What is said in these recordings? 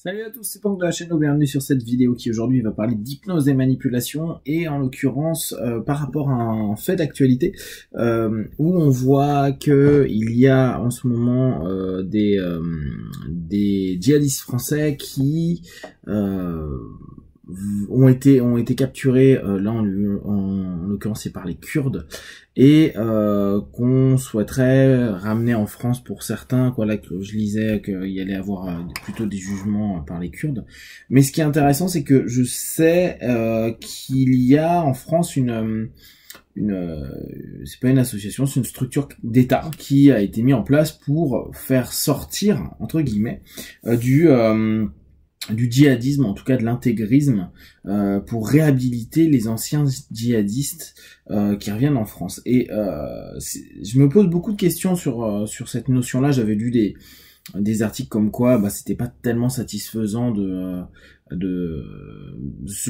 Salut à tous, c'est Pang de la chaîne bienvenue sur cette vidéo qui aujourd'hui va parler d'hypnose et manipulation et en l'occurrence euh, par rapport à un fait d'actualité euh, où on voit que il y a en ce moment euh, des, des djihadistes français qui ont été ont été capturés euh, là en, en, l'occurrence c'est par les Kurdes et euh, qu'on souhaiterait ramener en France pour certains quoi là que je lisais qu'il y allait avoir euh, plutôt des jugements euh, par les Kurdes mais ce qui est intéressant c'est que je sais qu'il y a en France une une c'est pas une association c'est une structure d'État qui a été mise en place pour faire sortir entre guillemets du du djihadisme, en tout cas de l'intégrisme, euh, pour réhabiliter les anciens djihadistes euh, qui reviennent en France. Et euh, je me pose beaucoup de questions sur, euh, sur cette notion-là. J'avais lu des, des articles comme quoi bah, c'était pas tellement satisfaisant de, euh, de...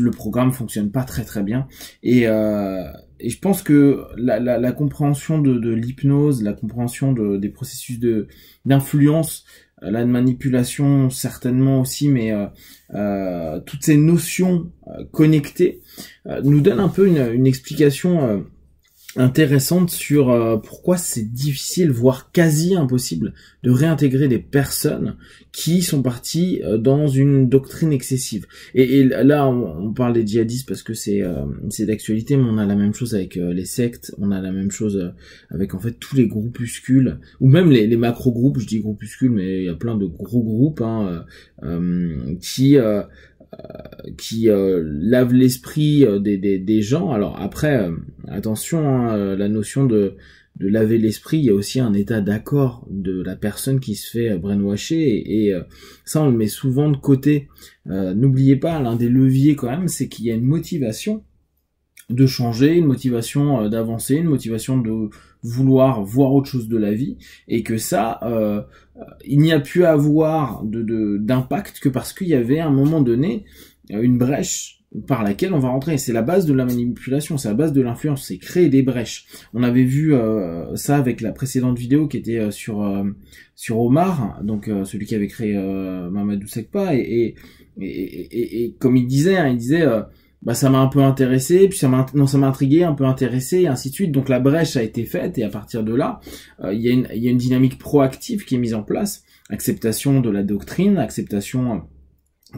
Le programme fonctionne pas très très bien. Et, euh, et je pense que la, la, la compréhension de, de l'hypnose, la compréhension de, des processus de d'influence euh, la manipulation certainement aussi, mais euh, euh, toutes ces notions connectées nous donnent un peu une, une explication intéressante sur euh, pourquoi c'est difficile, voire quasi impossible, de réintégrer des personnes qui sont parties euh, dans une doctrine excessive. Et, là, on, parle des djihadistes parce que c'est euh, c'est d'actualité, mais on a la même chose avec les sectes, on a la même chose avec en fait tous les groupuscules, ou même les, les macro-groupes, je dis groupuscules, mais il y a plein de gros groupes hein, qui euh, qui euh, lave l'esprit euh, des, gens. Alors après, attention, hein, la notion de, de laver l'esprit, il y a aussi un état d'accord de la personne qui se fait brainwasher et, et ça on le met souvent de côté. N'oubliez pas, l'un des leviers quand même, c'est qu'il y a une motivation de changer, une motivation d'avancer, une motivation de, vouloir voir autre chose de la vie et que ça euh, il n'y a pu avoir de d'impact que parce qu'il y avait à un moment donné euh, une brèche par laquelle on va rentrer. C'est la base de la manipulation, c'est la base de l'influence, c'est créer des brèches. On avait vu euh, ça avec la précédente vidéo qui était euh, sur sur Omar, donc celui qui avait créé Mamadou Sekpa, et et, et, et, comme il disait, hein, il disait bah ça m'a un peu intéressé, puis ça m'a non ça m'a intrigué, un peu intéressé, et ainsi de suite. Donc la brèche a été faite et à partir de là, euh, il une y, y, a une dynamique proactive qui est mise en place, acceptation de la doctrine, acceptation euh,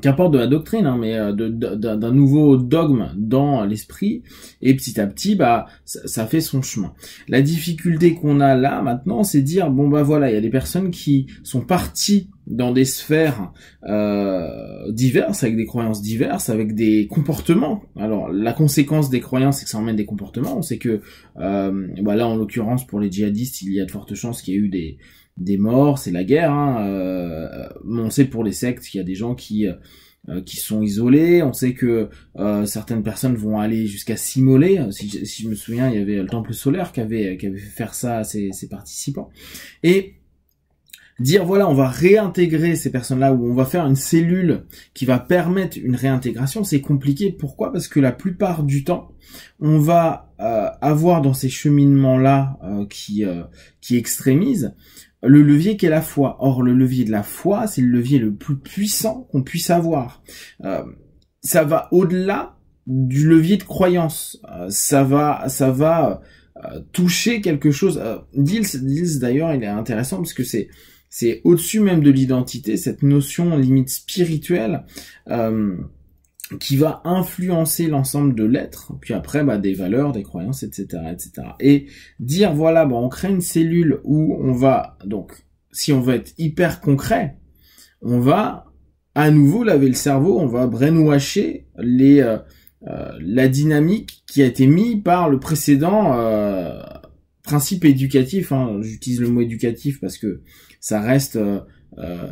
qu'importe de la doctrine, hein, mais euh, d'un nouveau dogme dans l'esprit, et petit à petit, bah, ça, fait son chemin. La difficulté qu'on a là maintenant, c'est dire bon bah voilà, il y a des personnes qui sont parties dans des sphères euh, diverses, avec des croyances diverses, avec des comportements. Alors la conséquence des croyances, c'est que ça emmène des comportements. On sait que, voilà, euh, bah, en l'occurrence pour les djihadistes, il y a de fortes chances qu'il y ait eu des, des morts, c'est la guerre. Hein, euh, on sait pour les sectes qu'il y a des gens qui euh, qui sont isolés. On sait que euh, certaines personnes vont aller jusqu'à s'immoler. Si, je me souviens, il y avait le Temple solaire qui avait qui avait fait faire ça à ses, ses participants. Et dire voilà, on va réintégrer ces personnes-là ou on va faire une cellule qui va permettre une réintégration, c'est compliqué. Pourquoi Parce que la plupart du temps, on va euh, avoir dans ces cheminements-là euh, qui, euh, qui extrémisent le levier qu'est la foi. Or, le levier de la foi, c'est le levier le plus puissant qu'on puisse avoir. ça va au-delà du levier de croyance. ça va, ça va toucher quelque chose. Dils, Dils d'ailleurs, il est intéressant parce que c'est c'est au-dessus même de l'identité, cette notion limite spirituelle euh, qui va influencer l'ensemble de l'être, puis après bah, des valeurs, des croyances, etc., etc. Et dire voilà, bah, on crée une cellule où on va donc, si on veut être hyper concret, on va à nouveau laver le cerveau, on va brainwasher les euh, euh, la dynamique qui a été mise par le précédent principe éducatif, hein. j'utilise le mot éducatif parce que ça reste euh, euh,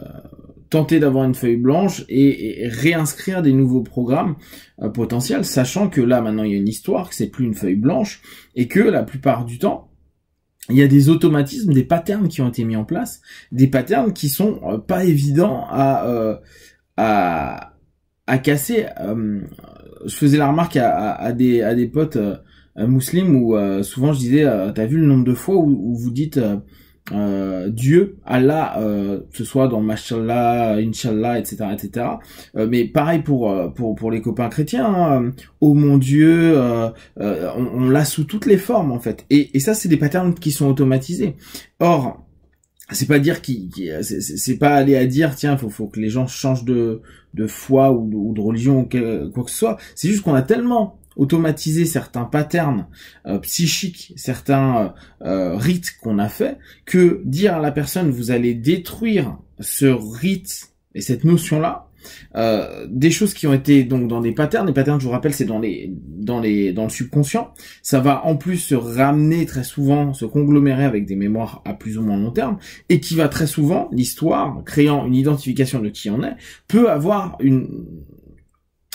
tenter d'avoir une feuille blanche et, réinscrire des nouveaux programmes euh, potentiels, sachant que là maintenant il y a une histoire, que c'est plus une feuille blanche et que la plupart du temps il y a des automatismes, des patterns qui ont été mis en place, des patterns qui sont pas évidents à, à casser. je faisais la remarque à des à des potes musulmans où euh, souvent je disais, euh, t'as vu le nombre de fois où, vous dites euh, Dieu, Allah, que ce soit dans Mashallah, Inshallah, etc., etc. mais pareil pour pour pour les copains chrétiens, hein. oh mon Dieu, on, on l'a sous toutes les formes en fait. Et, et ça, c'est des patterns qui sont automatisés. Or, c'est pas dire qui, c'est pas aller à dire tiens faut faut que les gens changent de de foi ou, de religion ou quoi que ce soit c'est juste qu'on a tellement automatiser certains patterns euh, psychiques, certains euh, euh, rites qu'on a fait, que dire à la personne vous allez détruire ce rite et cette notion-là, des choses qui ont été donc dans des patterns. Les patterns, je vous rappelle, c'est dans les dans les dans le subconscient. Ça va en plus se ramener très souvent, se conglomérer avec des mémoires à plus ou moins long terme, et qui va très souvent l'histoire créant une identification de qui on est peut avoir une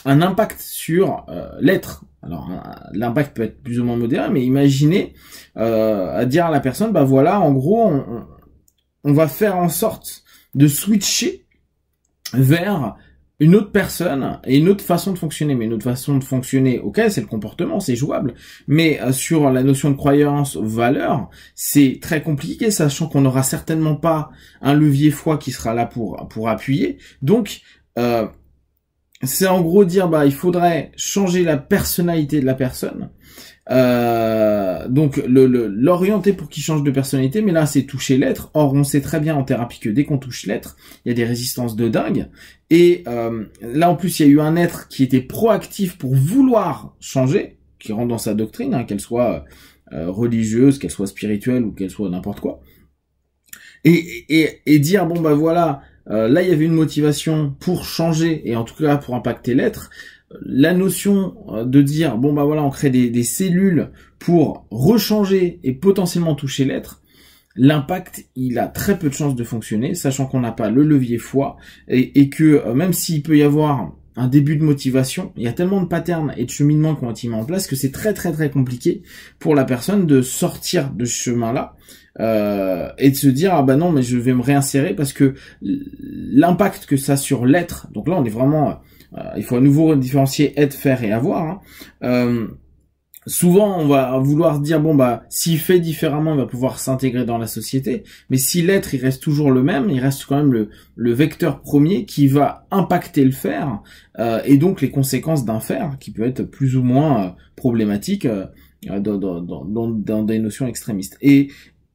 un impact sur euh, l'être. Alors l'impact peut être plus ou moins modéré, mais imaginez euh, à dire à la personne, bah voilà, en gros, on, va faire en sorte de switcher vers une autre personne et une autre façon de fonctionner. Mais une autre façon de fonctionner, ok, c'est le comportement, c'est jouable. Mais euh, sur la notion de croyance, valeur, c'est très compliqué, sachant qu'on n'aura certainement pas un levier foi qui sera là pour, pour appuyer. Donc, euh, c'est en gros dire bah il faudrait changer la personnalité de la personne. Euh, donc le, l'orienter pour qu'il change de personnalité, mais là c'est toucher l'être. Or on sait très bien en thérapie que dès qu'on touche l'être, il y a des résistances de dingue. Et euh, là en plus il y a eu un être qui était proactif pour vouloir changer, qui rentre dans sa doctrine, hein, qu'elle soit euh, religieuse, qu'elle soit spirituelle ou qu'elle soit n'importe quoi. Et, et dire bon bah voilà, euh, là, il y avait une motivation pour changer et en tout cas pour impacter l'être. La notion euh, de dire bon bah voilà, on crée des, cellules pour rechanger et potentiellement toucher l'être. L'impact, il a très peu de chances de fonctionner, sachant qu'on n'a pas le levier foi et, et que euh, même s'il peut y avoir un début de motivation. Il y a tellement de patterns et de cheminements qui ont été mis en place que c'est très très très compliqué pour la personne de sortir de ce chemin-là euh, et de se dire ah ben non mais je vais me réinsérer parce que l'impact que ça a sur l'être donc là on est vraiment euh, il faut à nouveau différencier être faire et avoir hein. euh, souvent on va vouloir dire bon bah s'il fait différemment il va pouvoir s'intégrer dans la société mais si l'être il reste toujours le même il reste quand même le, le vecteur premier qui va impacter le faire euh, et donc les conséquences d'un faire qui peut être plus ou moins euh, problématique dans, dans, dans, dans, des notions extrémistes et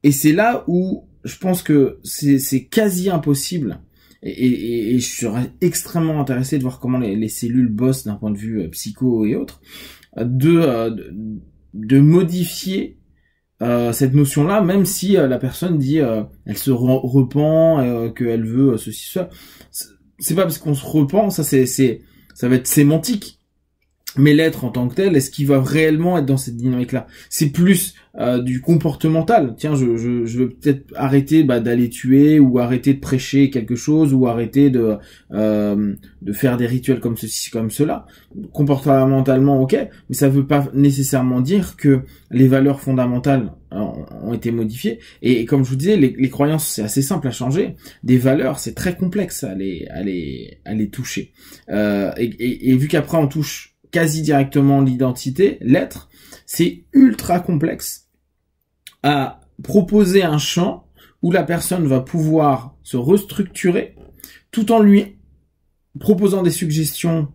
et c'est là où je pense que c'est quasi impossible. Et, et, et, je serais extrêmement intéressé de voir comment les, cellules bossent d'un point de vue euh, psycho et autres, euh, euh, de, de, modifier euh, cette notion-là, même si la personne dit elle se re repent, qu'elle veut ceci, cela. C'est pas parce qu'on se repent, ça c'est ça va être sémantique mais l'être en tant que tel, est-ce qu'il va réellement être dans cette dynamique-là C'est plus euh, du comportemental. Tiens, je, je, veux peut-être arrêter bah, d'aller tuer ou arrêter de prêcher quelque chose ou arrêter de euh, de faire des rituels comme ceci, comme cela. Comportementalement, ok, mais ça ne veut pas nécessairement dire que les valeurs fondamentales euh, ont été modifiées. Et, comme je vous disais, les, croyances, c'est assez simple à changer. Des valeurs, c'est très complexe à les, à les, à les toucher. et, vu qu'après, on touche quasi directement l'identité, l'être, c'est ultra complexe à proposer un champ où la personne va pouvoir se restructurer tout en lui proposant des suggestions.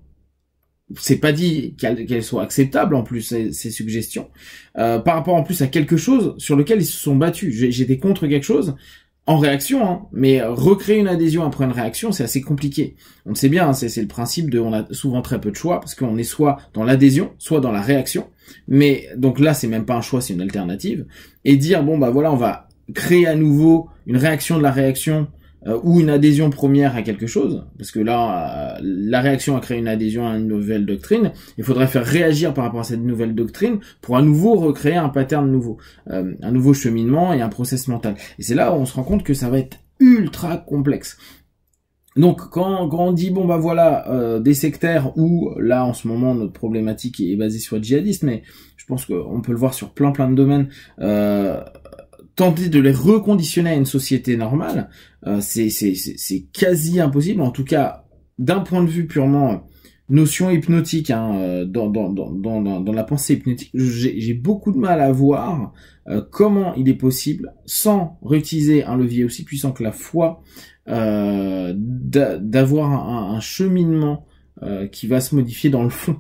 C'est pas dit qu'elles soient acceptables en plus ces, ces suggestions euh, par rapport en plus à quelque chose sur lequel ils se sont battus. J'étais contre quelque chose en réaction, hein. mais recréer une adhésion après une réaction, c'est assez compliqué. On le sait bien, hein, c'est le principe de, on a souvent très peu de choix parce qu'on est soit dans l'adhésion, soit dans la réaction. Mais donc là, c'est même pas un choix, c'est une alternative. Et dire bon bah voilà, on va créer à nouveau une réaction de la réaction euh, ou une adhésion première à quelque chose, parce que là, euh, la réaction a créé une adhésion à une nouvelle doctrine, il faudrait faire réagir par rapport à cette nouvelle doctrine pour à nouveau recréer un pattern nouveau, euh, un nouveau cheminement et un process mental. Et c'est là où on se rend compte que ça va être ultra complexe. Donc quand, on dit bon bah voilà des sectaires où là en ce moment notre problématique est basée sur le djihadisme, mais je pense qu'on peut le voir sur plein plein de domaines. Euh, tenter de les reconditionner à une société normale, euh, c'est quasi impossible. En tout cas, d'un point de vue purement euh, notion hypnotique, hein, euh, dans, la pensée hypnotique, j'ai beaucoup de mal à voir euh, comment il est possible, sans réutiliser un levier aussi puissant que la foi, euh, d'avoir un, cheminement qui va se modifier dans le fond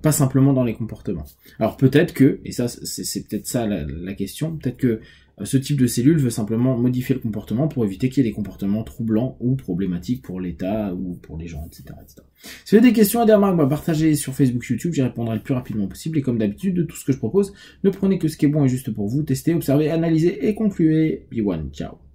pas simplement dans les comportements. Alors peut-être que, et ça c'est peut-être ça la question, peut-être que euh, ce type de cellule veut simplement modifier le comportement pour éviter qu'il y ait des comportements troublants ou problématiques pour l'État ou pour les gens, etc. etc. Si vous avez des questions et des remarques, bah, partagez sur Facebook, YouTube, j'y répondrai le plus rapidement possible. Et comme d'habitude, de tout ce que je propose, ne prenez que ce qui est bon et juste pour vous. Testez, observez, analysez et concluez. Be one, ciao.